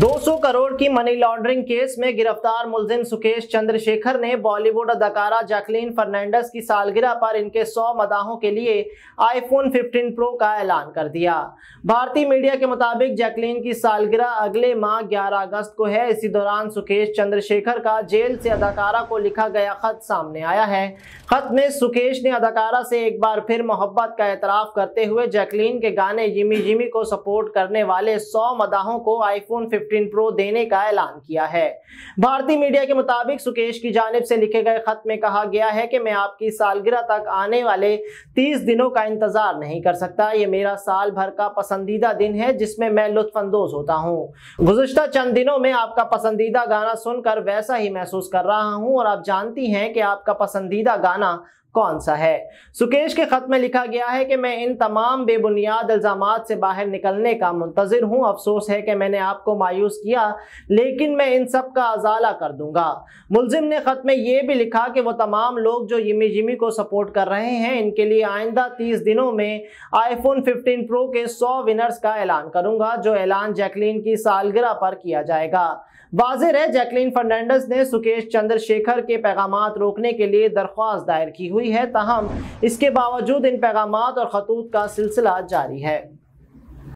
200 करोड़ की money laundering case में गिरफ्तार मुलजिम सुकेश चंद्रशेखर ने बॉलीवुड अदाकारा जैकलीन फर्नांडस की सालगिरह पर इनके 100 मदाहों के लिए आईफोन 15 प्रो का ऐलान कर दिया भारतीय मीडिया के मुताबिक जैकलीन की सालगिरह अगले माह 11 अगस्त को है इसी दौरान सुकेश चंद्रशेखर का जेल से अदाकारा को लिखा गया खत सामने आया है खत में सुकेश ने अदाकारा से एक बार फिर मोहब्बत का एतराफ़ करते हुए जैकलीन के गाने यमी जिमी को सपोर्ट करने वाले सौ मदाहों को आईफोन 15 प्रो देने का ऐलान किया है भारतीय मीडिया के मुताबिक सुकेश की जानब से लिखे गए खत में कहा गया है कि मैं आपकी सालगिरह तक आने वाले तीस दिनों का इंतजार नहीं कर सकता ये मेरा साल भर का पसंदीदा दिन है जिसमें मैं लुत्फानंदोज होता हूँ गुजशत चंद दिनों में आपका पसंदीदा गाना सुनकर वैसा ही महसूस कर रहा हूँ और आप जानती हैं कि आपका पसंदीदा गाना कौन सा है सुकेश के खत में लिखा गया है कि मैं इन तमाम बेबुनियाद इल्ज़ाम से बाहर निकलने का मुंतज़र हूँ अफसोस है कि मैंने आपको मायूस किया लेकिन मैं इन सब का अजाला कर दूंगा मुलजिम ने खत में यह भी लिखा कि वो तमाम लोग जो यमी जिमी को सपोर्ट कर रहे हैं इनके लिए आइंदा तीस दिनों में आईफोन फिफ्टीन प्रो के सौ विनर्स का ऐलान करूंगा जो ऐलान जैकलीन की सालगिरह पर किया जाएगा वाजिर है जैकलीन फर्नांडस ने सुकेश चंद्रशेखर के पैगाम रोकने के लिए दरख्वास्त दायर की हुई रही है ताहम इसके बावजूद इन पैगाम और खतूत का सिलसिला जारी है